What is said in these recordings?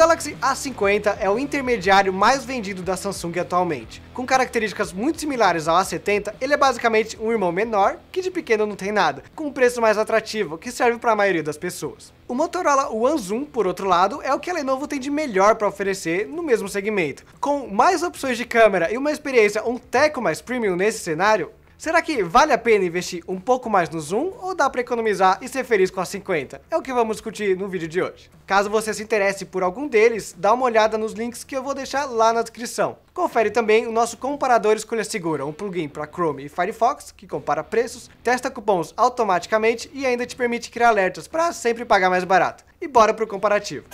Galaxy A50 é o intermediário mais vendido da Samsung atualmente. Com características muito similares ao A70, ele é basicamente um irmão menor, que de pequeno não tem nada, com um preço mais atrativo, que serve para a maioria das pessoas. O Motorola One Zoom, por outro lado, é o que a Lenovo tem de melhor para oferecer no mesmo segmento. Com mais opções de câmera e uma experiência um teco mais premium nesse cenário, Será que vale a pena investir um pouco mais no zoom ou dá para economizar e ser feliz com a 50? É o que vamos discutir no vídeo de hoje. Caso você se interesse por algum deles, dá uma olhada nos links que eu vou deixar lá na descrição. Confere também o nosso comparador escolha segura, um plugin para Chrome e Firefox que compara preços, testa cupons automaticamente e ainda te permite criar alertas para sempre pagar mais barato. E bora pro comparativo.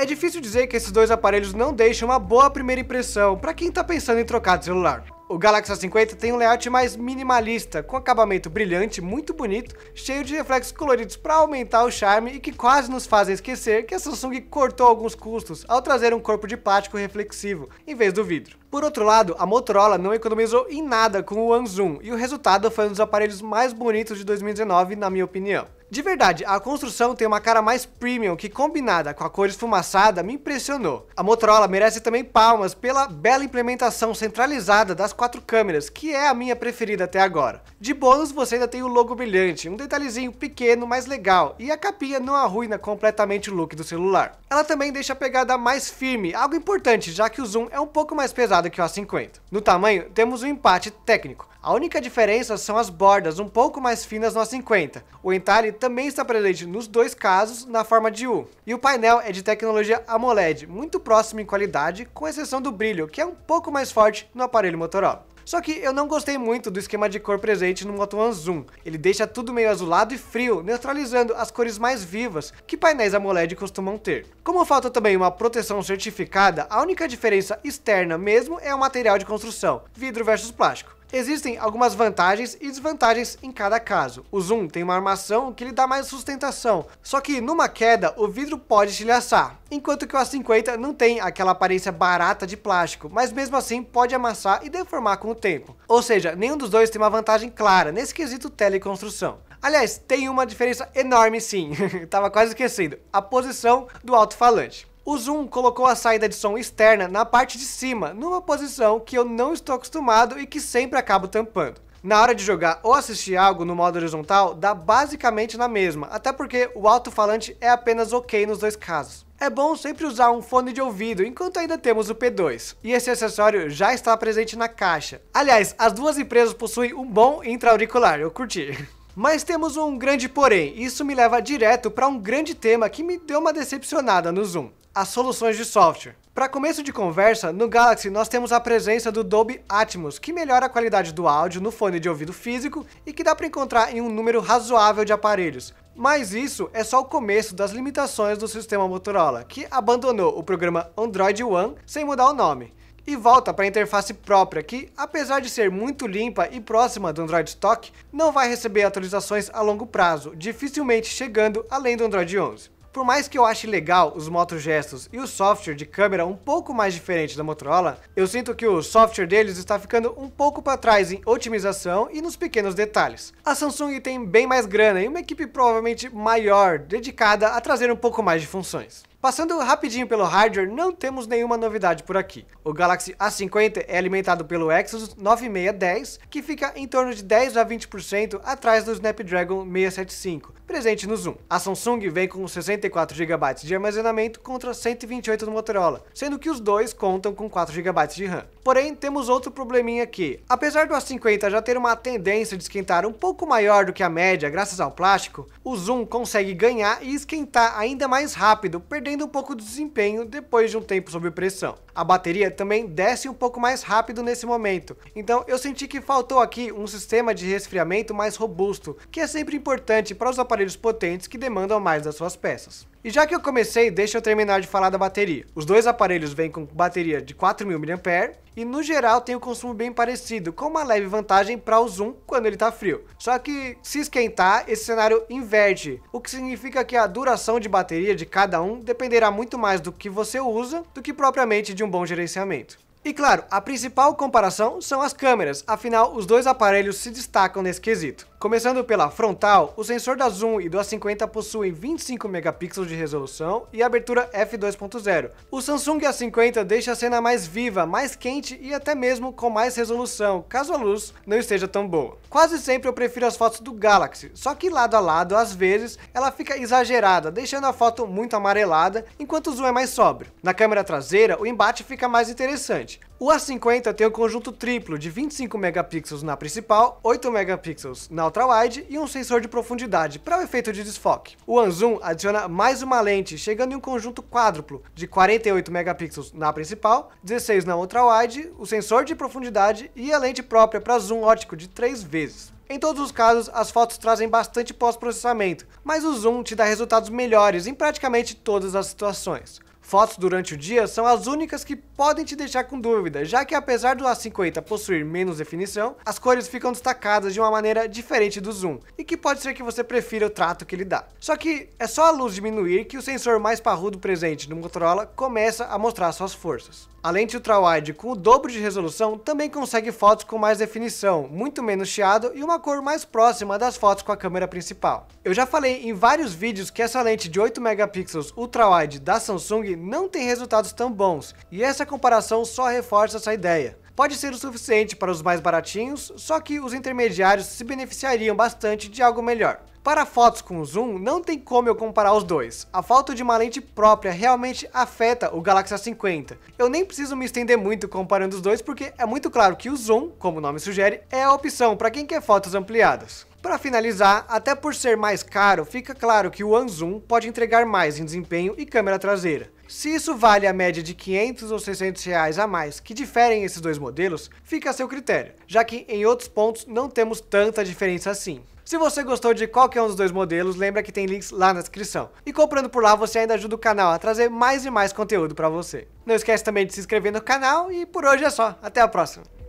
É difícil dizer que esses dois aparelhos não deixam uma boa primeira impressão para quem está pensando em trocar de celular. O Galaxy A50 tem um layout mais minimalista, com acabamento brilhante, muito bonito, cheio de reflexos coloridos para aumentar o charme e que quase nos fazem esquecer que a Samsung cortou alguns custos ao trazer um corpo de plástico reflexivo, em vez do vidro. Por outro lado, a Motorola não economizou em nada com o One Zoom, e o resultado foi um dos aparelhos mais bonitos de 2019, na minha opinião. De verdade, a construção tem uma cara mais premium que combinada com a cor esfumaçada me impressionou. A Motorola merece também palmas pela bela implementação centralizada das quatro câmeras, que é a minha preferida até agora. De bônus você ainda tem o logo brilhante, um detalhezinho pequeno mas legal, e a capinha não arruina completamente o look do celular. Ela também deixa a pegada mais firme, algo importante já que o zoom é um pouco mais pesado que o A50. No tamanho temos um empate técnico, a única diferença são as bordas um pouco mais finas no A50. O entalhe também está presente nos dois casos na forma de U. E o painel é de tecnologia AMOLED, muito próximo em qualidade, com exceção do brilho, que é um pouco mais forte no aparelho Motorola. Só que eu não gostei muito do esquema de cor presente no Moto One Zoom. Ele deixa tudo meio azulado e frio, neutralizando as cores mais vivas que painéis AMOLED costumam ter. Como falta também uma proteção certificada, a única diferença externa mesmo é o material de construção, vidro versus plástico. Existem algumas vantagens e desvantagens em cada caso. O Zoom tem uma armação que lhe dá mais sustentação, só que numa queda o vidro pode estilhaçar, enquanto que o A50 não tem aquela aparência barata de plástico, mas mesmo assim pode amassar e deformar com o tempo. Ou seja, nenhum dos dois tem uma vantagem clara nesse quesito teleconstrução. Aliás, tem uma diferença enorme sim, Estava quase esquecido, a posição do alto-falante. O Zoom colocou a saída de som externa na parte de cima, numa posição que eu não estou acostumado e que sempre acabo tampando. Na hora de jogar ou assistir algo no modo horizontal, dá basicamente na mesma, até porque o alto-falante é apenas ok nos dois casos. É bom sempre usar um fone de ouvido enquanto ainda temos o P2, e esse acessório já está presente na caixa. Aliás, as duas empresas possuem um bom intra-auricular, eu curti. Mas temos um grande porém, isso me leva direto para um grande tema que me deu uma decepcionada no Zoom, as soluções de software. Para começo de conversa, no Galaxy nós temos a presença do Dolby Atmos, que melhora a qualidade do áudio no fone de ouvido físico e que dá para encontrar em um número razoável de aparelhos. Mas isso é só o começo das limitações do sistema Motorola, que abandonou o programa Android One sem mudar o nome e volta para a interface própria que, apesar de ser muito limpa e próxima do Android Stock, não vai receber atualizações a longo prazo, dificilmente chegando além do Android 11. Por mais que eu ache legal os motogestos e o software de câmera um pouco mais diferente da Motorola, eu sinto que o software deles está ficando um pouco para trás em otimização e nos pequenos detalhes. A Samsung tem bem mais grana e uma equipe provavelmente maior, dedicada a trazer um pouco mais de funções. Passando rapidinho pelo hardware, não temos nenhuma novidade por aqui. O Galaxy A50 é alimentado pelo Exynos 9610, que fica em torno de 10 a 20% atrás do Snapdragon 675, presente no Zoom. A Samsung vem com 64 GB de armazenamento contra 128 do Motorola, sendo que os dois contam com 4 GB de RAM. Porém, temos outro probleminha aqui. Apesar do A50 já ter uma tendência de esquentar um pouco maior do que a média graças ao plástico, o zoom consegue ganhar e esquentar ainda mais rápido, perdendo um pouco de desempenho depois de um tempo sob pressão. A bateria também desce um pouco mais rápido nesse momento, então eu senti que faltou aqui um sistema de resfriamento mais robusto, que é sempre importante para os aparelhos potentes que demandam mais das suas peças. E já que eu comecei, deixa eu terminar de falar da bateria. Os dois aparelhos vêm com bateria de 4.000 mAh e no geral tem o um consumo bem parecido, com uma leve vantagem para o zoom quando ele está frio. Só que se esquentar, esse cenário inverte, o que significa que a duração de bateria de cada um dependerá muito mais do que você usa do que propriamente de um um bom gerenciamento. E claro, a principal comparação são as câmeras, afinal os dois aparelhos se destacam nesse quesito. Começando pela frontal, o sensor da Zoom e do A50 possuem 25 megapixels de resolução e abertura f2.0. O Samsung A50 deixa a cena mais viva, mais quente e até mesmo com mais resolução, caso a luz não esteja tão boa. Quase sempre eu prefiro as fotos do Galaxy, só que lado a lado, às vezes, ela fica exagerada, deixando a foto muito amarelada, enquanto o Zoom é mais sóbrio. Na câmera traseira, o embate fica mais interessante, o A50 tem o um conjunto triplo de 25 megapixels na principal, 8 megapixels na ultra-wide e um sensor de profundidade para o efeito de desfoque. O OneZoom adiciona mais uma lente, chegando em um conjunto quádruplo de 48 megapixels na principal, 16 na ultra-wide, o sensor de profundidade e a lente própria para zoom óptico de 3 vezes. Em todos os casos, as fotos trazem bastante pós-processamento, mas o zoom te dá resultados melhores em praticamente todas as situações. Fotos durante o dia são as únicas que podem te deixar com dúvida, já que apesar do A50 possuir menos definição, as cores ficam destacadas de uma maneira diferente do zoom, e que pode ser que você prefira o trato que ele dá. Só que é só a luz diminuir que o sensor mais parrudo presente no Motorola começa a mostrar suas forças. A lente ultrawide com o dobro de resolução também consegue fotos com mais definição, muito menos chiado e uma cor mais próxima das fotos com a câmera principal. Eu já falei em vários vídeos que essa lente de 8 megapixels ultrawide da Samsung não tem resultados tão bons, e essa comparação só reforça essa ideia. Pode ser o suficiente para os mais baratinhos, só que os intermediários se beneficiariam bastante de algo melhor. Para fotos com zoom, não tem como eu comparar os dois. A falta de uma lente própria realmente afeta o Galaxy A50. Eu nem preciso me estender muito comparando os dois porque é muito claro que o zoom, como o nome sugere, é a opção para quem quer fotos ampliadas. Para finalizar, até por ser mais caro, fica claro que o OneZoom pode entregar mais em desempenho e câmera traseira. Se isso vale a média de 500 ou 600 reais a mais que diferem esses dois modelos, fica a seu critério, já que em outros pontos não temos tanta diferença assim. Se você gostou de qualquer um dos dois modelos, lembra que tem links lá na descrição. E comprando por lá, você ainda ajuda o canal a trazer mais e mais conteúdo para você. Não esquece também de se inscrever no canal e por hoje é só. Até a próxima!